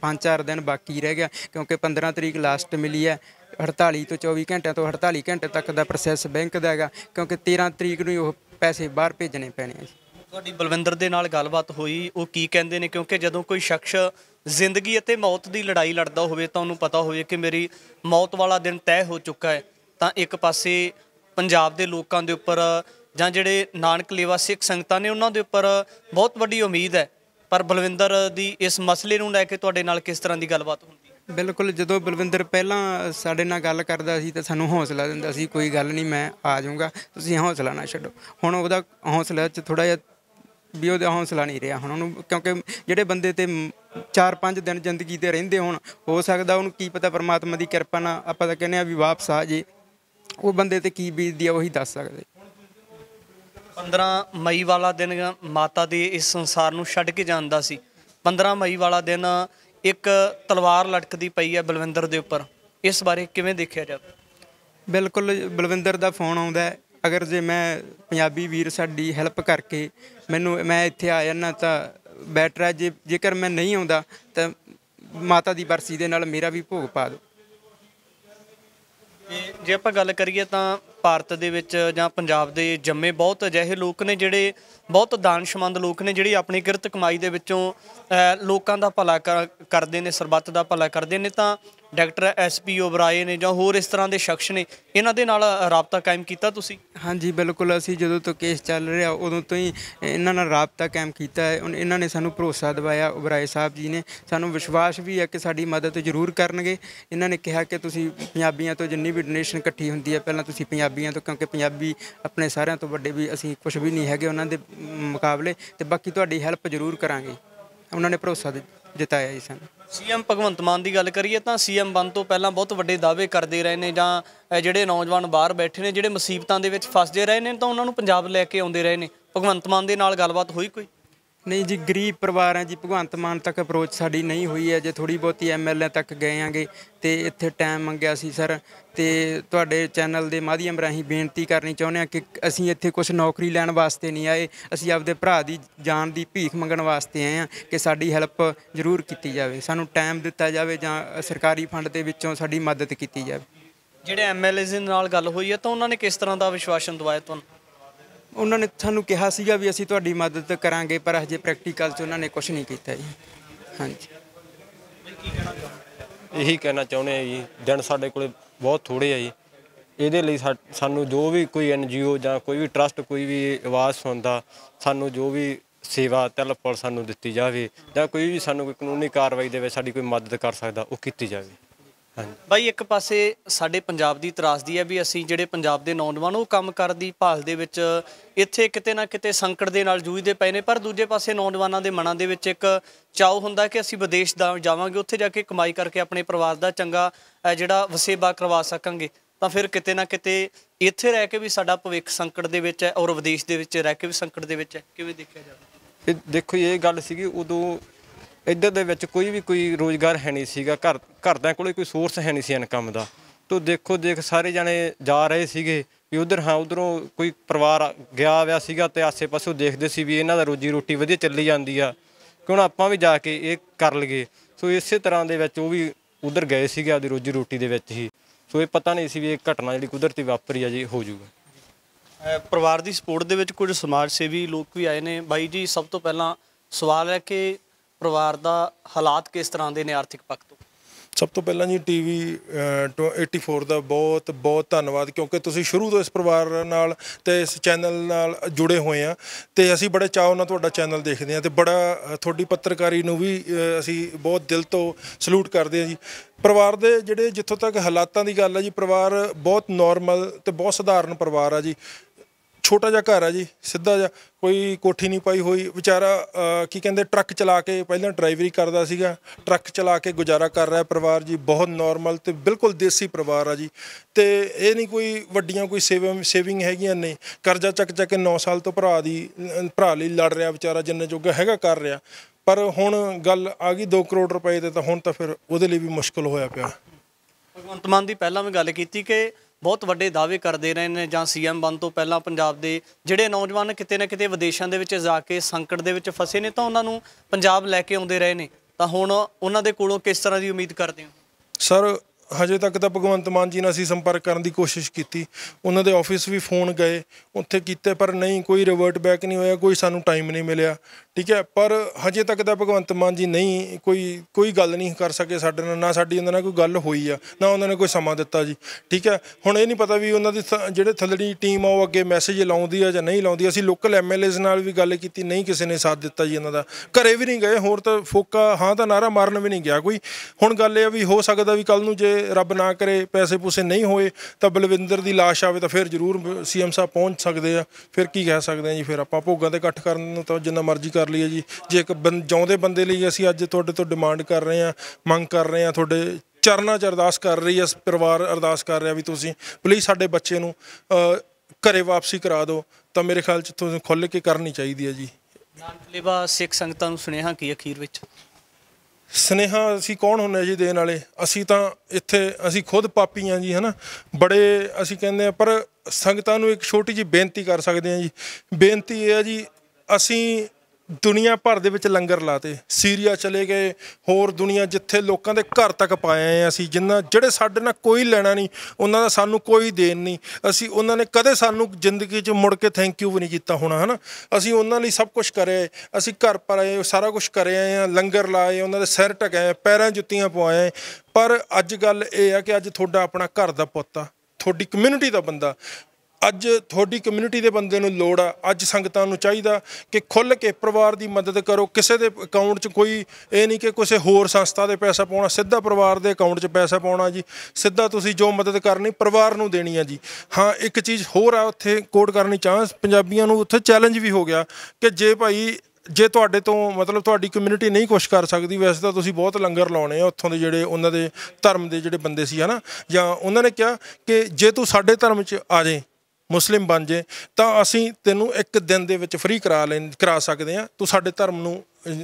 ਪੰਜ ਚਾਰ ਦਿਨ ਬਾਕੀ ਰਹਿ ਗਿਆ ਕਿਉਂਕਿ 15 ਤਰੀਕ ਲਾਸਟ ਮਿਲੀ ਹੈ 48 ਤੋਂ 24 ਘੰਟਿਆਂ ਤੋਂ 48 ਘੰਟੇ ਤੱਕ ਦਾ ਪ੍ਰੋਸੈਸ ਬੈਂਕ ਦਾ ਹੈਗਾ ਕਿਉਂਕਿ 13 ਤਰੀਕ ਨੂੰ ਉਹ ਪੈਸੇ ਬਾਹਰ ਭੇਜਣੇ ਪੈਣੇ ਆ ਤੁਹਾਡੀ ਬਲਵਿੰਦਰ ਦੇ ਨਾਲ ਗੱਲਬਾਤ ਹੋਈ ਉਹ ਕੀ ਕਹਿੰਦੇ ਨੇ ਕਿਉਂਕਿ ਜਦੋਂ ਕੋਈ ਸ਼ਖਸ ਜ਼ਿੰਦਗੀ ਅਤੇ ਮੌਤ ਦੀ ਲੜਾਈ ਲੜਦਾ ਹੋਵੇ ਤਾਂ ਉਹਨੂੰ ਪਤਾ ਹੋਵੇ ਕਿ ਮੇਰੀ ਮੌਤ ਵਾਲਾ ਦਿਨ ਤੈਅ ਹੋ ਚੁੱਕਾ ਹੈ ਤਾਂ ਇੱਕ ਪਾਸੇ ਪੰਜਾਬ ਦੇ ਲੋਕਾਂ ਦੇ ਉੱਪਰ ਜਾਂ ਜਿਹੜੇ ਨਾਨਕ ਲੇਵਾ ਸਿੱਖ ਸੰਗਤਾਂ ਨੇ ਉਹਨਾਂ ਦੇ ਉੱਪਰ ਬਹੁਤ ਵੱਡੀ ਉਮੀਦ ਹੈ ਪਰ ਬਲਵਿੰਦਰ ਦੀ ਇਸ ਮਸਲੇ ਨੂੰ ਲੈ ਕੇ ਤੁਹਾਡੇ ਨਾਲ ਕਿਸ ਤਰ੍ਹਾਂ ਦੀ ਗੱਲਬਾਤ ਹੁੰਦੀ ਹੈ ਬਿਲਕੁਲ ਜਦੋਂ ਬਲਵਿੰਦਰ ਪਹਿਲਾਂ ਸਾਡੇ ਨਾਲ ਗੱਲ ਕਰਦਾ ਸੀ ਤਾਂ ਸਾਨੂੰ ਹੌਸਲਾ ਦਿੰਦਾ ਸੀ ਕੋਈ ਗੱਲ ਨਹੀਂ ਮੈਂ ਆ ਜਾਊਂਗਾ ਤੁਸੀਂ ਹੌਸਲਾ ਨਾ ਛੱਡੋ ਹੁਣ ਉਹਦਾ ਹੌਸਲਾ 'ਚ ਥੋੜਾ ਜਿਹਾ ਵੀ ਉਹਦਾ ਹੌਸਲਾ ਨਹੀਂ ਰਿਹਾ ਹੁਣ ਉਹਨੂੰ ਕਿਉਂਕਿ ਜਿਹੜੇ ਬੰਦੇ ਤੇ 4-5 ਦਿਨ ਜ਼ਿੰਦਗੀ ਤੇ ਰਹਿੰਦੇ ਹੋਣ ਹੋ ਸਕਦਾ ਉਹਨੂੰ ਕੀ ਪਤਾ ਪਰਮਾਤਮਾ ਦੀ ਕਿਰਪਾ ਨਾਲ ਆਪਾਂ ਤਾਂ ਕਹਿੰਦੇ ਆ ਵੀ ਵਾਪਸ ਆ ਜੇ ਉਹ ਬੰਦੇ ਤੇ ਕੀ ਬੀਤਦੀ ਆ ਉਹੀ ਦੱਸ ਸਕਦੇ 15 ਮਈ ਵਾਲਾ ਦਿਨ ਮਾਤਾ ਦੇ ਇਸ ਸੰਸਾਰ ਨੂੰ ਛੱਡ ਕੇ ਜਾਂਦਾ ਸੀ 15 ਮਈ ਵਾਲਾ ਦਿਨ ਇੱਕ ਤਲਵਾਰ ਲਟਕਦੀ ਪਈ ਹੈ ਬਲਵਿੰਦਰ ਦੇ ਉੱਪਰ ਇਸ ਬਾਰੇ ਕਿਵੇਂ ਦੇਖਿਆ ਜਾਵੇ ਬਿਲਕੁਲ ਬਲਵਿੰਦਰ ਦਾ ਫੋਨ ਆਉਂਦਾ ਅਗਰ ਜੇ ਮੈਂ ਪੰਜਾਬੀ ਵੀਰ ਸਾਡੀ ਹੈਲਪ ਕਰਕੇ ਮੈਨੂੰ ਮੈਂ ਇੱਥੇ ਆ ਜਾਣਾ ਤਾਂ ਬੈਟਰ ਹੈ ਜੇ ਜੇਕਰ ਮੈਂ ਨਹੀਂ ਆਉਂਦਾ ਤਾਂ ਮਾਤਾ ਦੀ ਬਰਸੀ ਦੇ ਨਾਲ ਮੇਰਾ ਵੀ ਭੋਗ ਪਾ ਦਿਓ ਜੇ ਆਪਾਂ ਗੱਲ ਕਰੀਏ ਤਾਂ ਭਾਰਤ ਦੇ ਵਿੱਚ ਜਾਂ ਪੰਜਾਬ ਦੇ ਜੰਮੇ ਬਹੁਤ ਅਜਿਹੇ ਲੋਕ ਨੇ ਜਿਹੜੇ ਬਹੁਤ ਦਾਨਸ਼ਮੰਦ ਲੋਕ ਨੇ ਜਿਹੜੇ ਆਪਣੀ ਕਿਰਤ ਕਮਾਈ ਦੇ ਵਿੱਚੋਂ ਲੋਕਾਂ ਦਾ ਭਲਾ ਕਰਦੇ ਨੇ ਸਰਬੱਤ ਦਾ ਭਲਾ ਕਰਦੇ ਨੇ ਤਾਂ ਡਾਕਟਰ ਐਸਪੀ ਓਬਰਾਏ ਨੇ ਜਾਂ ਹੋਰ ਇਸ ਤਰ੍ਹਾਂ ਦੇ ਸ਼ਖਸ ਨੇ ਇਹਨਾਂ ਦੇ ਨਾਲ ਰਾਬਤਾ ਕਾਇਮ ਕੀਤਾ ਤੁਸੀਂ ਹਾਂਜੀ ਬਿਲਕੁਲ ਅਸੀਂ ਜਦੋਂ ਤੋਂ ਕੇਸ ਚੱਲ ਰਿਹਾ ਉਦੋਂ ਤੋਂ ਹੀ ਇਹਨਾਂ ਨਾਲ ਰਾਬਤਾ ਕਾਇਮ ਕੀਤਾ ਹੈ ਇਹਨਾਂ ਨੇ ਸਾਨੂੰ ਭਰੋਸਾ ਦਿਵਾਇਆ ਓਬਰਾਏ ਸਾਹਿਬ ਜੀ ਨੇ ਸਾਨੂੰ ਵਿਸ਼ਵਾਸ ਵੀ ਹੈ ਕਿ ਸਾਡੀ ਮਦਦ ਜ਼ਰੂਰ ਕਰਨਗੇ ਇਹਨਾਂ ਨੇ ਕਿਹਾ ਕਿ ਤੁਸੀਂ ਪੰਜਾਬੀਆਂ ਤੋਂ ਜਿੰਨੀ ਵੀ ਡੋਨੇਸ਼ਨ ਇਕੱਠੀ ਹੁੰਦੀ ਹੈ ਪਹਿਲਾਂ ਤੁਸੀਂ ਪੰਜਾਬੀਆਂ ਤੋਂ ਕਿਉਂਕਿ ਪੰਜਾਬੀ ਆਪਣੇ ਸਾਰਿਆਂ ਤੋਂ ਵੱਡੇ ਵੀ ਅਸੀਂ ਕੁਝ ਵੀ ਨਹੀਂ ਹੈਗੇ ਉਹਨਾਂ ਦੇ ਮੁਕਾਬਲੇ ਤੇ ਬਾਕੀ ਤੁਹਾਡੀ ਹੈਲਪ ਜ਼ਰੂਰ ਕਰਾਂਗੇ ਉਹਨਾਂ ਨੇ ਭਰੋਸਾ ਦਿੱਤਾ ਹੈ ਜੀ ਸਾਨੂੰ ਸੀਐਮ ਭਗਵੰਤ ਮਾਨ ਦੀ ਗੱਲ ਕਰੀਏ ਤਾਂ ਸੀਐਮ ਬਣ ਤੋਂ ਪਹਿਲਾਂ ਬਹੁਤ ਵੱਡੇ ਦਾਅਵੇ ਕਰਦੇ ਰਹੇ ਨੇ ਜਾਂ ਜਿਹੜੇ ਨੌਜਵਾਨ ਬਾਹਰ ਬੈਠੇ ਨੇ ਜਿਹੜੇ ਮੁਸੀਬਤਾਂ ਦੇ ਵਿੱਚ ਫਸਦੇ ਰਹੇ ਨੇ ਤਾਂ ਉਹਨਾਂ ਨੂੰ ਪੰਜਾਬ ਲੈ ਕੇ ਆਉਂਦੇ ਰਹੇ ਨੇ ਭਗਵੰਤ ਮਾਨ ਦੇ ਨਾਲ ਗੱਲਬਾਤ ਹੋਈ ਕੋਈ ਨਹੀਂ ਜੀ ਗਰੀਬ ਪਰਿਵਾਰ ਆ ਜੀ ਭਗਵੰਤ ਮਾਨ ਤੱਕ ਅਪਰੋਚ ਸਾਡੀ ਨਹੀਂ ਹੋਈ ਹੈ ਜੇ ਥੋੜੀ ਬਹੁਤੀ ਐਮਐਲਏ ਤੱਕ ਗਏ ਆਂਗੇ ਤੇ ਇੱਥੇ ਟਾਈਮ ਮੰਗਿਆ ਸੀ ਸਰ ਤੇ ਤੁਹਾਡੇ ਚੈਨਲ ਦੇ ਮਾਧਿਅਮ ਰਾਹੀਂ ਬੇਨਤੀ ਕਰਨੀ ਚਾਹੁੰਦੇ ਆ ਕਿ ਅਸੀਂ ਇੱਥੇ ਕੁਝ ਨੌਕਰੀ ਲੈਣ ਵਾਸਤੇ ਨਹੀਂ ਆਏ ਅਸੀਂ ਆਪਦੇ ਭਰਾ ਦੀ ਜਾਨ ਦੀ ਭੀਖ ਮੰਗਣ ਵਾਸਤੇ ਆਏ ਆ ਕਿ ਸਾਡੀ ਹੈਲਪ ਜ਼ਰੂਰ ਕੀਤੀ ਜਾਵੇ ਸਾਨੂੰ ਟਾਈਮ ਦਿੱਤਾ ਜਾਵੇ ਜਾਂ ਸਰਕਾਰੀ ਫੰਡ ਦੇ ਵਿੱਚੋਂ ਸਾਡੀ ਮਦਦ ਕੀਤੀ ਜਾਵੇ ਜਿਹੜੇ ਐਮਐਲਏਜ਼ ਨਾਲ ਗੱਲ ਹੋਈ ਹੈ ਤਾਂ ਉਹਨਾਂ ਨੇ ਕਿਸ ਤਰ੍ਹਾਂ ਦਾ ਵਿਸ਼ਵਾਸਨ ਦਵਾਇਆ ਤੁਹਾਨੂੰ ਉਹਨਾਂ ਨੇ ਸਾਨੂੰ ਕਿਹਾ ਸੀਗਾ ਵੀ ਅਸੀਂ ਤੁਹਾਡੀ ਮਦਦ ਕਰਾਂਗੇ ਪਰ ਅਜੇ ਪ੍ਰੈਕਟੀਕਲ 'ਚ ਉਹਨਾਂ ਨੇ ਕੁਝ ਨਹੀਂ ਕੀਤਾ ਜੀ ਹਾਂਜੀ ਇਹੀ ਕਹਿਣਾ ਚਾਹੁੰਦੇ ਆ ਜੀ ਦਿਨ ਸਾਡੇ ਕੋਲੇ ਬਹੁਤ ਥੋੜੇ ਆ ਜੀ ਇਹਦੇ ਲਈ ਸਾਨੂੰ ਜੋ ਵੀ ਕੋਈ ਐਨ ਜੀਓ ਜਾਂ ਕੋਈ ਵੀ ਟਰਸਟ ਕੋਈ ਵੀ ਆਵਾਜ਼ ਸੁਣਦਾ ਸਾਨੂੰ ਜੋ ਵੀ ਸੇਵਾ ਤਿਲਪੁਰ ਸਾਨੂੰ ਦਿੱਤੀ ਜਾਵੇ ਜਾਂ ਕੋਈ ਵੀ ਸਾਨੂੰ ਕੋਈ ਕਾਨੂੰਨੀ ਕਾਰਵਾਈ ਦੇ ਵਿੱਚ ਸਾਡੀ ਕੋਈ ਮਦਦ ਕਰ ਸਕਦਾ ਉਹ ਕੀਤੀ ਜਾਵੇ ਬਾਈ ਇੱਕ ਪਾਸੇ ਸਾਡੇ ਪੰਜਾਬ ਦੀ ਤਰਾਸਦੀ ਹੈ ਵੀ ਅਸੀਂ ਜਿਹੜੇ ਪੰਜਾਬ ਦੇ ਨੌਜਵਾਨ ਉਹ ਕੰਮ ਕਰਦੀ ਭਾਲ ਦੇ ਵਿੱਚ ਇੱਥੇ ਕਿਤੇ ਨਾ ਕਿਤੇ ਸੰਕਟ ਦੇ ਨਾਲ ਜੂਝਦੇ ਪਏ ਨੇ ਪਰ ਦੂਜੇ ਪਾਸੇ ਨੌਜਵਾਨਾਂ ਦੇ ਮਨਾਂ ਦੇ ਵਿੱਚ ਇੱਕ ਚਾਹ ਹੁੰਦਾ ਕਿ ਅਸੀਂ ਵਿਦੇਸ਼ ਦਾ ਜਾਵਾਂਗੇ ਉੱਥੇ ਜਾ ਕੇ ਕਮਾਈ ਕਰਕੇ ਆਪਣੇ ਪਰਿਵਾਰ ਦਾ ਚੰਗਾ ਜਿਹੜਾ ਵਸੇਬਾ ਕਰਵਾ ਸਕਾਂਗੇ ਤਾਂ ਫਿਰ ਕਿਤੇ ਨਾ ਕਿਤੇ ਇੱਥੇ ਰਹਿ ਕੇ ਵੀ ਸਾਡਾ ਭਵਿੱਖ ਸੰਕਟ ਦੇ ਵਿੱਚ ਹੈ ਔਰ ਵਿਦੇਸ਼ ਦੇ ਵਿੱਚ ਰਹਿ ਕੇ ਵੀ ਸੰਕਟ ਦੇ ਵਿੱਚ ਹੈ ਕਿਵੇਂ ਦੇਖਿਆ ਜਾਵੇ ਦੇਖੋ ਇਹ ਗੱਲ ਸੀਗੀ ਉਦੋਂ ਇੱਧਰ ਦੇ ਵਿੱਚ ਕੋਈ ਵੀ ਕੋਈ ਰੋਜ਼ਗਾਰ ਹੈ ਨਹੀਂ ਸੀਗਾ ਘਰ ਘਰਦਿਆਂ ਕੋਲੇ ਕੋਈ ਸੋਰਸ ਹੈ ਨਹੀਂ ਸੀ ਇਨਕਮ ਦਾ ਤੋ ਦੇਖੋ ਦੇਖ ਸਾਰੇ ਜਾਣੇ ਜਾ ਰਹੇ ਸੀਗੇ ਵੀ ਉਧਰ ਹਾਂ ਉਧਰੋਂ ਕੋਈ ਪਰਿਵਾਰ ਗਿਆ ਆਇਆ ਸੀਗਾ ਤੇ ਆਸੇ-ਪਾਸੇ ਦੇਖਦੇ ਸੀ ਵੀ ਇਹਨਾਂ ਦਾ ਰੋਜੀ ਰੋਟੀ ਵਧੀਆ ਚੱਲੀ ਜਾਂਦੀ ਆ ਕਿਉਂ ਆਪਾਂ ਵੀ ਜਾ ਕੇ ਇਹ ਕਰ ਲਈਏ ਸੋ ਇਸੇ ਤਰ੍ਹਾਂ ਦੇ ਵਿੱਚ ਉਹ ਵੀ ਉਧਰ ਗਏ ਸੀਗੇ ਆਪਦੀ ਰੋਜੀ ਰੋਟੀ ਦੇ ਵਿੱਚ ਹੀ ਸੋ ਇਹ ਪਤਾ ਨਹੀਂ ਸੀ ਵੀ ਇਹ ਘਟਨਾ ਜਿਹੜੀ ਕੁਦਰਤੀ ਵਾਪਰੀ ਆ ਜੀ ਹੋ ਜਾਊਗਾ ਪਰਿਵਾਰ ਦੀ ਸਪੋਰਟ ਦੇ ਵਿੱਚ ਕੁਝ ਸਮਾਜ ਸੇਵੀ ਲੋਕ ਵੀ ਆਏ ਨੇ ਬਾਈ ਜੀ ਸਭ ਤੋਂ ਪਹਿਲਾਂ ਸਵਾਲ ਹੈ ਕਿ ਪਰਿਵਾਰ ਦਾ ਹਾਲਾਤ ਕਿਸ ਤਰ੍ਹਾਂ ਦੇ ਨੇ ਆਰਥਿਕ ਪੱਖ ਤੋਂ ਸਭ ਤੋਂ ਪਹਿਲਾਂ ਜੀ ਟੀਵੀ 84 ਦਾ ਬਹੁਤ ਬਹੁਤ ਧੰਨਵਾਦ ਕਿਉਂਕਿ ਤੁਸੀਂ ਸ਼ੁਰੂ ਤੋਂ ਇਸ ਪਰਿਵਾਰ ਨਾਲ ਤੇ ਇਸ ਚੈਨਲ ਨਾਲ ਜੁੜੇ ਹੋਏ ਆ ਤੇ ਅਸੀਂ ਬੜੇ ਚਾਅ ਨਾਲ ਤੁਹਾਡਾ ਚੈਨਲ ਦੇਖਦੇ ਆ ਤੇ ਬੜਾ ਤੁਹਾਡੀ ਪੱਤਰਕਾਰੀ ਨੂੰ ਵੀ ਅਸੀਂ ਬਹੁਤ ਦਿਲ ਤੋਂ ਸਲੂਟ ਕਰਦੇ ਆ ਜੀ ਪਰਿਵਾਰ ਦੇ ਜਿਹੜੇ ਜਿੱਥੋਂ ਤੱਕ ਹਾਲਾਤਾਂ ਦੀ ਗੱਲ ਹੈ ਜੀ ਪਰਿਵਾਰ ਬਹੁਤ ਨਾਰਮਲ ਤੇ ਬਹੁਤ ਸਧਾਰਨ ਪਰਿਵਾਰ ਆ ਜੀ ਛੋਟਾ ਜਿਹਾ ਘਰ ਆ ਜੀ ਸਿੱਧਾ ਜਿਹਾ ਕੋਈ ਕੋਠੀ ਨਹੀਂ ਪਾਈ ਹੋਈ ਵਿਚਾਰਾ ਕੀ ਕਹਿੰਦੇ ਟਰੱਕ ਚਲਾ ਕੇ ਪਹਿਲਾਂ ਡਰਾਈਵਰੀ ਕਰਦਾ ਸੀਗਾ ਟਰੱਕ ਚਲਾ ਕੇ ਗੁਜ਼ਾਰਾ ਕਰ ਰਿਹਾ ਪਰਿਵਾਰ ਜੀ ਬਹੁਤ ਨਾਰਮਲ ਤੇ ਬਿਲਕੁਲ ਦੇਸੀ ਪਰਿਵਾਰ ਆ ਜੀ ਤੇ ਇਹ ਨਹੀਂ ਕੋਈ ਵੱਡੀਆਂ ਕੋਈ ਸੇਵਿੰਗ ਹੈਗੀਆਂ ਨਹੀਂ ਕਰਜ਼ਾ ਚੱਕ ਚੱਕ ਕੇ 9 ਸਾਲ ਤੋਂ ਭਰਾ ਦੀ ਭਰਾ ਲਈ ਲੜ ਰਿਹਾ ਵਿਚਾਰਾ ਜਿੰਨੇ ਜੋਗਾ ਹੈਗਾ ਕਰ ਰਿਹਾ ਪਰ ਹੁਣ ਗੱਲ ਆ ਗਈ 2 ਕਰੋੜ ਰੁਪਏ ਤੇ ਤਾਂ ਹੁਣ ਤਾਂ ਫਿਰ ਉਹਦੇ ਲਈ ਵੀ ਮੁਸ਼ਕਲ ਹੋਇਆ ਪਿਆ ਭਗਵੰਤ ਮਾਨ ਦੀ ਪਹਿਲਾਂ ਵੀ ਗੱਲ ਕੀਤੀ ਕਿ ਬਹੁਤ ਵੱਡੇ ਦਾਅਵੇ ਕਰਦੇ ਰਹੇ ਨੇ ਜਾਂ ਸੀਐਮ ਬਣ ਤੋਂ ਪਹਿਲਾਂ ਪੰਜਾਬ ਦੇ ਜਿਹੜੇ ਨੌਜਵਾਨ ਕਿਤੇ ਨਾ ਕਿਤੇ ਵਿਦੇਸ਼ਾਂ ਦੇ ਵਿੱਚ ਜਾ ਕੇ ਸੰਕਟ ਦੇ ਵਿੱਚ ਫਸੇ ਨੇ ਤਾਂ ਉਹਨਾਂ ਨੂੰ ਪੰਜਾਬ ਲੈ ਕੇ ਆਉਂਦੇ ਰਹੇ ਨੇ ਤਾਂ ਹੁਣ ਉਹਨਾਂ ਦੇ ਕੋਲੋਂ ਕਿਸ ਤਰ੍ਹਾਂ ਦੀ ਉਮੀਦ ਕਰਦੇ ਹੋ ਸਰ ਹਜੇ ਤੱਕ ਤਾਂ ਭਗਵੰਤ ਮਾਨ ਜੀ ਨਾਲ ਅਸੀਂ ਸੰਪਰਕ ਕਰਨ ਦੀ ਕੋਸ਼ਿਸ਼ ਕੀਤੀ ਉਹਨਾਂ ਦੇ ਆਫਿਸ ਵੀ ਫੋਨ ਗਏ ਉੱਥੇ ਕੀਤੇ ਪਰ ਨਹੀਂ ਕੋਈ ਰਿਵਰਟ ਬੈਕ ਨਹੀਂ ਹੋਇਆ ਕੋਈ ਸਾਨੂੰ ਟਾਈਮ ਨਹੀਂ ਮਿਲਿਆ ਠੀਕ ਹੈ ਪਰ ਹਜੇ ਤੱਕ ਤਾਂ ਭਗਵੰਤ ਮਾਨ ਜੀ ਨਹੀਂ ਕੋਈ ਕੋਈ ਗੱਲ ਨਹੀਂ ਕਰ ਸਕੇ ਸਾਡੇ ਨਾਲ ਨਾ ਸਾਡੀ ਉਹਨਾਂ ਨਾਲ ਕੋਈ ਗੱਲ ਹੋਈ ਆ ਨਾ ਉਹਨਾਂ ਨੇ ਕੋਈ ਸਮਾਂ ਦਿੱਤਾ ਜੀ ਠੀਕ ਹੈ ਹੁਣ ਇਹ ਨਹੀਂ ਪਤਾ ਵੀ ਉਹਨਾਂ ਦੀ ਜਿਹੜੇ ਥੱਲੜੀ ਟੀਮ ਆ ਉਹ ਅੱਗੇ ਮੈਸੇਜ ਲਾਉਂਦੀ ਆ ਜਾਂ ਨਹੀਂ ਲਾਉਂਦੀ ਅਸੀਂ ਲੋਕਲ ਐਮਐਲਏਜ਼ ਨਾਲ ਵੀ ਗੱਲ ਕੀਤੀ ਨਹੀਂ ਕਿਸੇ ਨੇ ਸਾਥ ਦਿੱਤਾ ਜੀ ਇਹਨਾਂ ਦਾ ਘਰੇ ਵੀ ਨਹੀਂ ਗਏ ਹੋਰ ਤਾਂ ਫੋਕਾ ਹਾਂ ਤਾਂ ਨਾਰਾ ਮਾਰਨ ਵੀ ਨਹੀਂ ਗਿਆ ਕੋਈ ਹੁਣ ਗੱਲ ਇਹ ਆ ਵੀ ਹੋ ਸਕਦਾ ਵੀ ਕੱਲ ਨੂੰ ਜੇ ਰੱਬ ਨਾ ਕਰੇ ਪੈਸੇ ਪੂਸੇ ਨਹੀਂ ਹੋਏ ਤਾਂ ਬਲਵਿੰਦਰ ਦੀ লাশ ਆਵੇ ਤਾਂ ਫਿਰ ਜ਼ਰੂਰ ਸੀਐਮ ਸਾਹਿਬ ਪਹੁੰਚ ਸਕਦੇ ਆ ਫਿਰ ਕੀ ਕਹਿ ਸਕਦੇ ਆ ਜੀ ਫਿਰ ਆਪਾਂ ਭੋਗਾਂ ਤੇ ਇਕੱਠ ਕਰਨ ਨੂੰ ਤਾਂ ਜਿੰਨਾ ਮਰਜ਼ੀ ਕਰ ਲਈਏ ਜੀ ਜੇ ਇੱਕ ਜਾਉਂਦੇ ਬੰਦੇ ਲਈ ਅਸੀਂ ਅੱਜ ਤੁਹਾਡੇ ਤੋਂ ਡਿਮਾਂਡ ਕਰ ਰਹੇ ਆ ਮੰਗ ਕਰ ਰਹੇ ਆ ਤੁਹਾਡੇ ਚਰਨਾਂ 'ਚ ਅਰਦਾਸ ਕਰ ਰਹੀ ਐ ਪਰਿਵਾਰ ਅਰਦਾਸ ਕਰ ਰਿਹਾ ਵੀ ਤੁਸੀਂ ਪਲੀਜ਼ ਸਾਡੇ ਬੱਚੇ ਨੂੰ ਘਰੇ ਵਾਪਸੀ ਕਰਾ ਦਿਓ ਤਾਂ ਮੇਰੇ ਖਿਆਲ 'ਚ ਤੁਹਾਨੂੰ ਖੁੱਲ੍ਹ ਕੇ ਕਰਨੀ ਚਾਹੀਦੀ ਹੈ ਜੀ ਨਾਨਕਲੇਵਾ ਸਿੱਖ ਸੰਗਤਾਂ ਨੂੰ ਸੁਨੇਹਾ ਕੀ ਅਖੀਰ ਵਿੱਚ ਸਨੇਹਾ ਅਸੀਂ ਕੌਣ ਹੁੰਨੇ ਜੀ ਦੇਣ ਵਾਲੇ ਅਸੀਂ ਤਾਂ ਇੱਥੇ ਅਸੀਂ ਖੁਦ ਪਾਪੀ ਆ ਜੀ ਹਨਾ ਬੜੇ ਅਸੀਂ ਕਹਿੰਦੇ ਆ ਪਰ ਸੰਗਤਾਂ ਨੂੰ ਇੱਕ ਛੋਟੀ ਜੀ ਬੇਨਤੀ ਕਰ ਸਕਦੇ ਆ ਜੀ ਬੇਨਤੀ ਇਹ ਆ ਜੀ ਅਸੀਂ ਦੁਨੀਆ ਭਰ ਦੇ ਵਿੱਚ ਲੰਗਰ ਲਾਤੇ ਸੀਰੀਆ ਚਲੇ ਗਏ ਹੋਰ ਦੁਨੀਆ ਜਿੱਥੇ ਲੋਕਾਂ ਦੇ ਘਰ ਤੱਕ ਪਾਏ ਆ ਅਸੀਂ ਜਿੰਨਾ ਜਿਹੜੇ ਸਾਡੇ ਨਾਲ ਕੋਈ ਲੈਣਾ ਨਹੀਂ ਉਹਨਾਂ ਦਾ ਸਾਨੂੰ ਕੋਈ ਦੇਣ ਨਹੀਂ ਅਸੀਂ ਉਹਨਾਂ ਨੇ ਕਦੇ ਸਾਨੂੰ ਜ਼ਿੰਦਗੀ 'ਚ ਮੁੜ ਕੇ ਥੈਂਕ ਯੂ ਵੀ ਨਹੀਂ ਕੀਤਾ ਹੋਣਾ ਹਨਾ ਅਸੀਂ ਉਹਨਾਂ ਲਈ ਸਭ ਕੁਝ ਕਰਿਆ ਅਸੀਂ ਘਰ ਪਰ ਆਏ ਸਾਰਾ ਕੁਝ ਕਰਿਆ ਆ ਲੰਗਰ ਲਾਏ ਉਹਨਾਂ ਦੇ ਸਿਰ ਟਕਾਏ ਪੈਰਾਂ ਜੁੱਤੀਆਂ ਪਵਾਏ ਪਰ ਅੱਜ ਗੱਲ ਇਹ ਆ ਕਿ ਅੱਜ ਤੁਹਾਡਾ ਆਪਣਾ ਘਰ ਦਾ ਪੁੱਤ ਆ ਤੁਹਾਡੀ ਕਮਿਊਨਿਟੀ ਦਾ ਬੰਦਾ ਅੱਜ ਤੁਹਾਡੀ ਕਮਿਊਨਿਟੀ ਦੇ ਬੰਦੇ ਨੂੰ ਲੋੜ ਆ ਅੱਜ ਸੰਗਤਾਂ ਨੂੰ ਚਾਹੀਦਾ ਕਿ ਖੁੱਲ ਕੇ ਪਰਿਵਾਰ ਦੀ ਮਦਦ ਕਰੋ ਕਿਸੇ ਦੇ ਅਕਾਊਂਟ 'ਚ ਕੋਈ ਇਹ ਨਹੀਂ ਕਿ ਕਿਸੇ ਹੋਰ ਸੰਸਥਾ ਦੇ ਪੈਸਾ ਪਾਉਣਾ ਸਿੱਧਾ ਪਰਿਵਾਰ ਦੇ ਅਕਾਊਂਟ 'ਚ ਪੈਸਾ ਪਾਉਣਾ ਜੀ ਸਿੱਧਾ ਤੁਸੀਂ ਜੋ ਮਦਦ ਕਰਨੀ ਪਰਿਵਾਰ ਨੂੰ ਦੇਣੀ ਆ ਜੀ ਹਾਂ ਇੱਕ ਚੀਜ਼ ਹੋਰ ਆ ਉੱਥੇ ਕੋਡ ਕਰਨੀ ਚਾਹਾਂ ਪੰਜਾਬੀਆਂ ਨੂੰ ਉੱਥੇ ਚੈਲੰਜ ਵੀ ਹੋ ਗਿਆ ਕਿ ਜੇ ਭਾਈ ਜੇ ਤੁਹਾਡੇ ਤੋਂ ਮਤਲਬ ਤੁਹਾਡੀ ਕਮਿਊਨਿਟੀ ਨਹੀਂ ਕੁਝ ਕਰ ਸਕਦੀ ਵੈਸੇ ਤਾਂ ਤੁਸੀਂ ਬਹੁਤ ਲੰਗਰ ਲਾਉਣੇ ਆ ਉੱਥੋਂ ਦੇ ਜਿਹੜੇ ਉਹਨਾਂ ਦੇ ਧਰਮ ਦੇ ਜਿਹੜੇ ਬੰਦੇ ਸੀ ਹਨਾ ਜਾਂ ਉਹਨਾਂ ਨੇ ਕਿਹਾ ਕਿ ਜੇ ਤੂੰ ਸਾਡੇ ਧਰਮ 'ਚ ਆ ਜਾਏ ਮੁਸਲਿਮ ਬਣ ਜੇ ਤਾਂ ਅਸੀਂ ਤੈਨੂੰ ਇੱਕ ਦਿਨ ਦੇ ਵਿੱਚ ਫ੍ਰੀ ਕਰਾ ਲੈ ਕਰਾ ਸਕਦੇ ਆ ਤੂੰ ਸਾਡੇ ਧਰਮ ਨੂੰ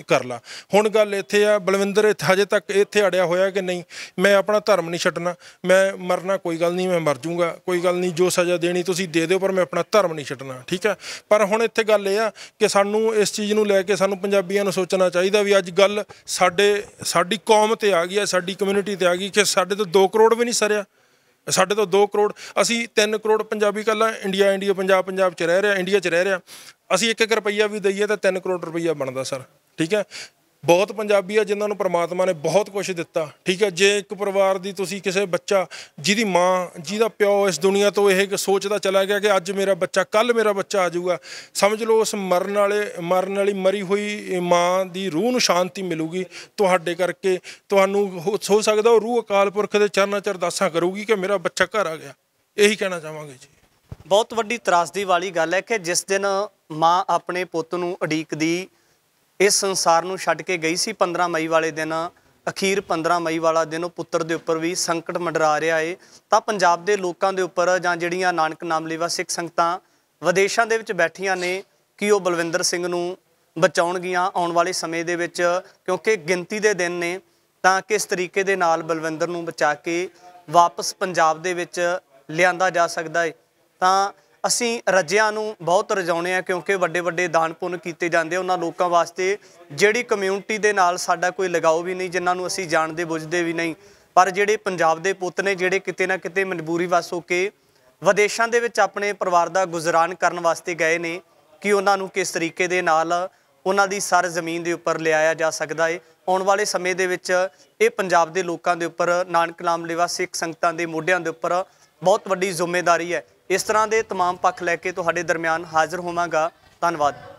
ਕਰ ਲਾ ਹੁਣ ਗੱਲ ਇੱਥੇ ਆ ਬਲਵਿੰਦਰ ਹਜੇ ਤੱਕ ਇੱਥੇ ਅੜਿਆ ਹੋਇਆ ਕਿ ਨਹੀਂ ਮੈਂ ਆਪਣਾ ਧਰਮ ਨਹੀਂ ਛੱਡਣਾ ਮੈਂ ਮਰਨਾ ਕੋਈ ਗੱਲ ਨਹੀਂ ਮੈਂ ਮਰ ਜਾਊਂਗਾ ਕੋਈ ਗੱਲ ਨਹੀਂ ਜੋ ਸਜ਼ਾ ਦੇਣੀ ਤੁਸੀਂ ਦੇ ਦਿਓ ਪਰ ਮੈਂ ਆਪਣਾ ਧਰਮ ਨਹੀਂ ਛੱਡਣਾ ਠੀਕ ਆ ਪਰ ਹੁਣ ਇੱਥੇ ਗੱਲ ਇਹ ਆ ਕਿ ਸਾਨੂੰ ਇਸ ਚੀਜ਼ ਨੂੰ ਲੈ ਕੇ ਸਾਨੂੰ ਪੰਜਾਬੀਆਂ ਨੂੰ ਸੋਚਣਾ ਚਾਹੀਦਾ ਵੀ ਅੱਜ ਗੱਲ ਸਾਡੇ ਸਾਡੀ ਕੌਮ ਤੇ ਆ ਗਈ ਆ ਸਾਡੀ ਕਮਿਊਨਿਟੀ ਤੇ ਆ ਗਈ ਕਿ ਸਾਡੇ ਤੋਂ 2 ਕਰੋੜ ਵੀ ਨਹੀਂ ਸਰਿਆ ਸਾਡੇ ਤੋਂ 2 ਕਰੋੜ ਅਸੀਂ 3 ਕਰੋੜ ਪੰਜਾਬੀ ਕੱਲਾ ਇੰਡੀਆ ਇੰਡੀਆ ਪੰਜਾਬ ਪੰਜਾਬ ਚ ਰਹਿ ਰਿਹਾ ਇੰਡੀਆ ਚ ਰਹਿ ਰਿਹਾ ਅਸੀਂ 1 1 ਰੁਪਈਆ ਵੀ ਦਈਏ ਤਾਂ 3 ਕਰੋੜ ਰੁਪਈਆ ਬਣਦਾ ਸਰ ਠੀਕ ਹੈ ਬਹੁਤ ਪੰਜਾਬੀ ਆ ਜਿਨ੍ਹਾਂ ਨੂੰ ਪ੍ਰਮਾਤਮਾ ਨੇ ਬਹੁਤ ਕੁਝ ਦਿੱਤਾ ਠੀਕ ਹੈ ਜੇ ਇੱਕ ਪਰਿਵਾਰ ਦੀ ਤੁਸੀਂ ਕਿਸੇ ਬੱਚਾ ਜਿਹਦੀ ਮਾਂ ਜਿਹਦਾ ਪਿਓ ਇਸ ਦੁਨੀਆ ਤੋਂ ਇਹ ਸੋਚਦਾ ਚਲਾ ਗਿਆ ਕਿ ਅੱਜ ਮੇਰਾ ਬੱਚਾ ਕੱਲ ਮੇਰਾ ਬੱਚਾ ਆ ਜਾਊਗਾ ਸਮਝ ਲਓ ਉਸ ਮਰਨ ਵਾਲੇ ਮਰਨ ਵਾਲੀ ਮਰੀ ਹੋਈ ਮਾਂ ਦੀ ਰੂਹ ਨੂੰ ਸ਼ਾਂਤੀ ਮਿਲੂਗੀ ਤੁਹਾਡੇ ਕਰਕੇ ਤੁਹਾਨੂੰ ਹੋ ਸਕਦਾ ਉਹ ਰੂਹ ਅਕਾਲ ਪੁਰਖ ਦੇ ਚਰਨਾਂ ਚ ਅਰਦਾਸਾਂ ਕਰੂਗੀ ਕਿ ਮੇਰਾ ਬੱਚਾ ਘਰ ਆ ਗਿਆ ਇਹੀ ਕਹਿਣਾ ਚਾਹਾਂਗੇ ਜੀ ਬਹੁਤ ਵੱਡੀ ਤਰਾਸਦੀ ਵਾਲੀ ਗੱਲ ਹੈ ਕਿ ਜਿਸ ਦਿਨ ਮਾਂ ਆਪਣੇ ਪੁੱਤ ਨੂੰ ਅਡੀਕਦੀ ਇਸ ਸੰਸਾਰ ਨੂੰ ਛੱਡ ਕੇ ਗਈ ਸੀ 15 ਮਈ ਵਾਲੇ ਦਿਨ ਅਖੀਰ 15 ਮਈ ਵਾਲਾ ਦਿਨ ਉਹ ਪੁੱਤਰ ਦੇ ਉੱਪਰ ਵੀ ਸੰਕਟ ਮੰਡਰਾ ਰਿਹਾ ਏ ਤਾਂ ਪੰਜਾਬ ਦੇ ਲੋਕਾਂ ਦੇ ਉੱਪਰ ਜਾਂ ਜਿਹੜੀਆਂ ਨਾਨਕ ਨਾਮ ਲੈਵਾ ਸਿੱਖ ਸੰਗਤਾਂ ਵਿਦੇਸ਼ਾਂ ਦੇ ਵਿੱਚ ਬੈਠੀਆਂ ਨੇ ਕਿ ਉਹ ਬਲਵਿੰਦਰ ਸਿੰਘ ਨੂੰ ਬਚਾਉਣਗੀਆਂ ਆਉਣ ਵਾਲੇ ਸਮੇਂ ਦੇ ਵਿੱਚ ਕਿਉਂਕਿ ਗਿਣਤੀ ਦੇ ਦਿਨ ਨੇ ਤਾਂ ਕਿਸ ਤਰੀਕੇ ਦੇ ਨਾਲ ਬਲਵਿੰਦਰ ਨੂੰ ਬਚਾ ਕੇ ਵਾਪਸ ਪੰਜਾਬ ਦੇ ਵਿੱਚ ਲਿਆਂਦਾ ਜਾ ਸਕਦਾ ਏ ਤਾਂ ਅਸੀਂ ਰੱਜਿਆਂ ਨੂੰ ਬਹੁਤ ਰਜਾਉਣੇ ਆ ਕਿਉਂਕਿ ਵੱਡੇ ਵੱਡੇ ਦਾਨ ਪੁੰਨ ਕੀਤੇ ਜਾਂਦੇ ਉਹਨਾਂ ਲੋਕਾਂ ਵਾਸਤੇ ਜਿਹੜੀ ਕਮਿਊਨਿਟੀ ਦੇ ਨਾਲ ਸਾਡਾ ਕੋਈ ਲਗਾਓ ਵੀ ਨਹੀਂ ਜਿਨ੍ਹਾਂ ਨੂੰ ਅਸੀਂ ਜਾਣਦੇ ਬੁੱਝਦੇ ਵੀ ਨਹੀਂ ਪਰ ਜਿਹੜੇ ਪੰਜਾਬ ਦੇ ਪੁੱਤ ਨੇ ਜਿਹੜੇ ਕਿਤੇ ਨਾ ਕਿਤੇ ਮਜਬੂਰੀ ਵਸ ਹੋ ਕੇ ਵਿਦੇਸ਼ਾਂ ਦੇ ਵਿੱਚ ਆਪਣੇ ਪਰਿਵਾਰ ਦਾ ਗੁਜ਼ਾਰਾਨ ਕਰਨ ਵਾਸਤੇ ਗਏ ਨੇ ਕਿ ਉਹਨਾਂ ਨੂੰ ਕਿਸ ਤਰੀਕੇ ਦੇ ਨਾਲ ਉਹਨਾਂ ਦੀ ਸਰ ਜ਼ਮੀਨ ਦੇ ਉੱਪਰ ਲਿਆਇਆ ਜਾ ਸਕਦਾ ਏ ਆਉਣ ਵਾਲੇ ਸਮੇਂ ਦੇ ਵਿੱਚ ਇਹ ਪੰਜਾਬ ਦੇ ਲੋਕਾਂ ਦੇ ਉੱਪਰ ਨਾਨਕ ਨਾਮ ਲੇਵਾ ਸਿੱਖ ਸੰਗਤਾਂ ਦੇ ਮੋਢਿਆਂ ਦੇ ਉੱਪਰ ਬਹੁਤ ਵੱਡੀ ਜ਼ਿੰਮੇਵਾਰੀ ਹੈ ਇਸ ਤਰ੍ਹਾਂ ਦੇ तमाम ਪੱਖ ਲੈ ਕੇ ਤੁਹਾਡੇ ਦਰਮਿਆਨ ਹਾਜ਼ਰ ਹੋਵਾਂਗਾ ਧੰਨਵਾਦ